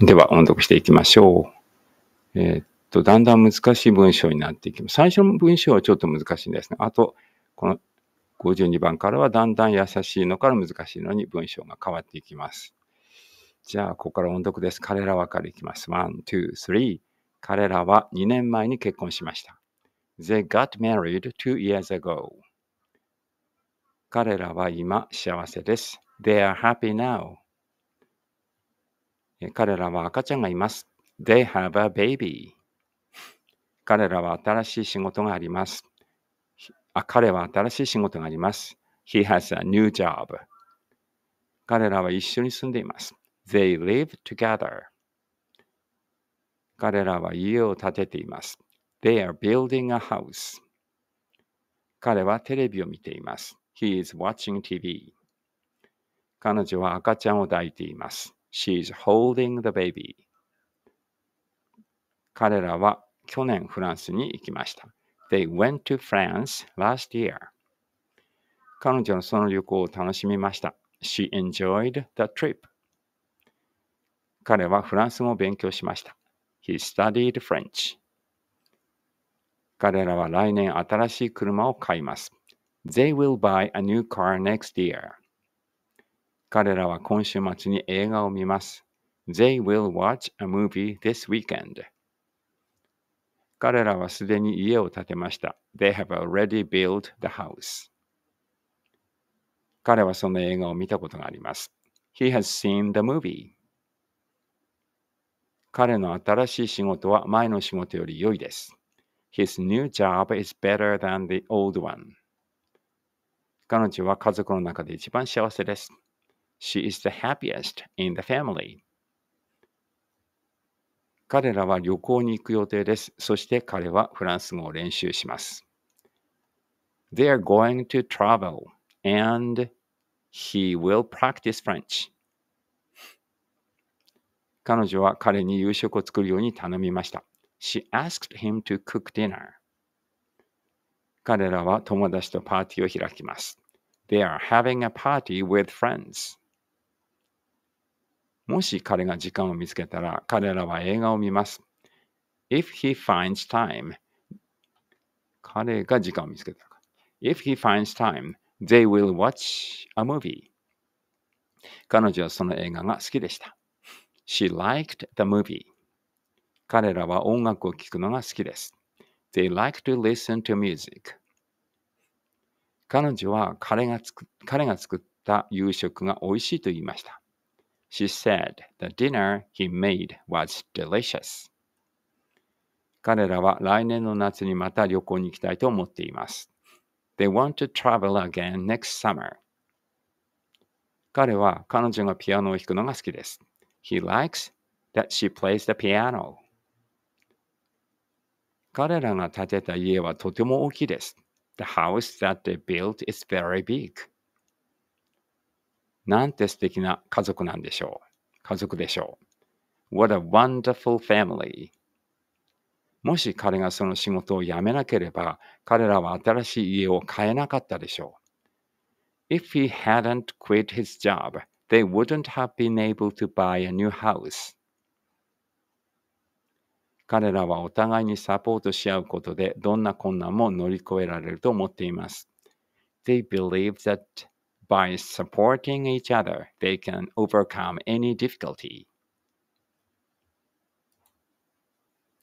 では、音読していきましょう。えー、っと、だんだん難しい文章になっていきます。最初の文章はちょっと難しいんですね。あと、この52番からはだんだん優しいのから難しいのに文章が変わっていきます。じゃあ、ここから音読です。彼らはからいきます。1、2、3。彼らは2年前に結婚しました。They got married two years ago. 彼らは今幸せです。They are happy now. 彼らは赤ちゃんがいます。They have a baby. 彼らは新しい仕事があります。あ彼は新しい仕事があります。He has a new job. 彼らは一緒に住んでいます。They live together. 彼らは家を建てています。They are building a house. 彼はテレビを見ています。He is watching TV. 彼女は赤ちゃんを抱いています。She's holding the baby. 彼らは去年フランスに行きました。They went to France last year. 彼女のその旅行を楽しみました。She enjoyed the trip. 彼はフランス語を勉強しました。He studied French. 彼らは来年新しい車を買います。They will buy a new car next year. 彼らは今週末に映画を見ます。They will watch a movie this weekend. 彼らはすでに家を建てました。They have already built the house. 彼はその映画を見たことがあります。He has seen the movie. 彼の新しい仕事は前の仕事より良いです。His new job is better than the old one. 彼女は家族の中で一番幸せです。she is the happiest in the family. 彼らは旅行に行く予定です。そして彼はフランス語を練習します。They are going to travel and he will practice French. 彼女は彼に夕食を作るように頼みました。She asked him to cook dinner. 彼らは友達とパーティーを開きます。They are having a party with friends. もし彼が時間を見つけたら、彼らは映画を見ます。If he finds time, 彼が時間を見つけたら。If he finds time, they will watch a movie. 彼女はその映画が好きでした。She liked the movie. 彼らは音楽を聴くのが好きです。They like to listen to music. 彼女は彼が作った夕食が美味しいと言いました。She said the dinner he made was delicious. 彼らは来年の夏にまた旅行に行きたいと思っています。They want to travel again next summer. 彼は彼女がピアノを弾くのが好きです。He likes that she plays the piano. 彼らが建てた家はとても大きいです。The house that they built is very big. なんて素敵な家族なんでしょう。家族でしょう。What a wonderful family. もし彼がその仕事を辞めなければ、彼らは新しい家を買えなかったでしょう。If he hadn't quit his job, they wouldn't have been able to buy a new house. 彼らはお互いにサポートし合うことでどんな困難も乗り越えられると思っています。They believe that By supporting each other, they can overcome any difficulty.